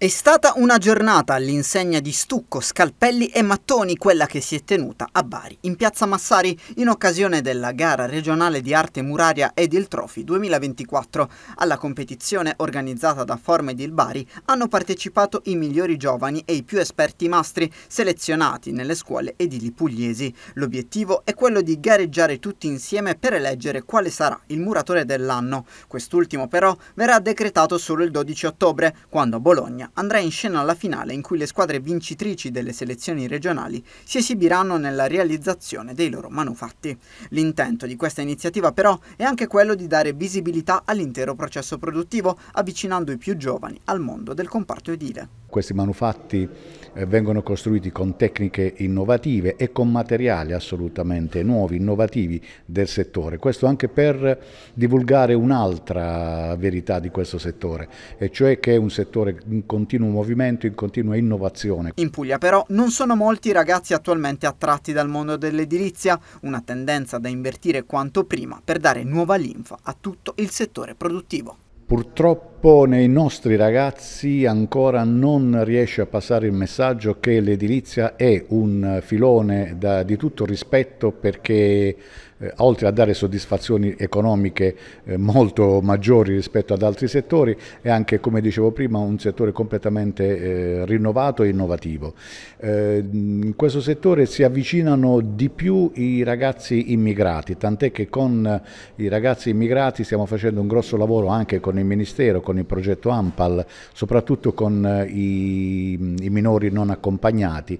È stata una giornata all'insegna di stucco, scalpelli e mattoni quella che si è tenuta a Bari, in piazza Massari, in occasione della gara regionale di arte muraria ed il Trophy 2024. Alla competizione organizzata da Formedil Bari hanno partecipato i migliori giovani e i più esperti mastri selezionati nelle scuole edili pugliesi. L'obiettivo è quello di gareggiare tutti insieme per eleggere quale sarà il muratore dell'anno. Quest'ultimo però verrà decretato solo il 12 ottobre, quando a Bologna andrà in scena la finale in cui le squadre vincitrici delle selezioni regionali si esibiranno nella realizzazione dei loro manufatti. L'intento di questa iniziativa però è anche quello di dare visibilità all'intero processo produttivo, avvicinando i più giovani al mondo del comparto edile. Questi manufatti eh, vengono costruiti con tecniche innovative e con materiali assolutamente nuovi, innovativi del settore. Questo anche per divulgare un'altra verità di questo settore, e cioè che è un settore in continuazione continuo movimento, in continua innovazione. In Puglia però non sono molti i ragazzi attualmente attratti dal mondo dell'edilizia, una tendenza da invertire quanto prima per dare nuova linfa a tutto il settore produttivo. Purtroppo pone i nostri ragazzi ancora non riesce a passare il messaggio che l'edilizia è un filone da, di tutto rispetto perché eh, oltre a dare soddisfazioni economiche eh, molto maggiori rispetto ad altri settori, è anche, come dicevo prima, un settore completamente eh, rinnovato e innovativo. Eh, in questo settore si avvicinano di più i ragazzi immigrati, tant'è che con i ragazzi immigrati stiamo facendo un grosso lavoro anche con il Ministero, con il progetto AMPAL, soprattutto con eh, i, i minori non accompagnati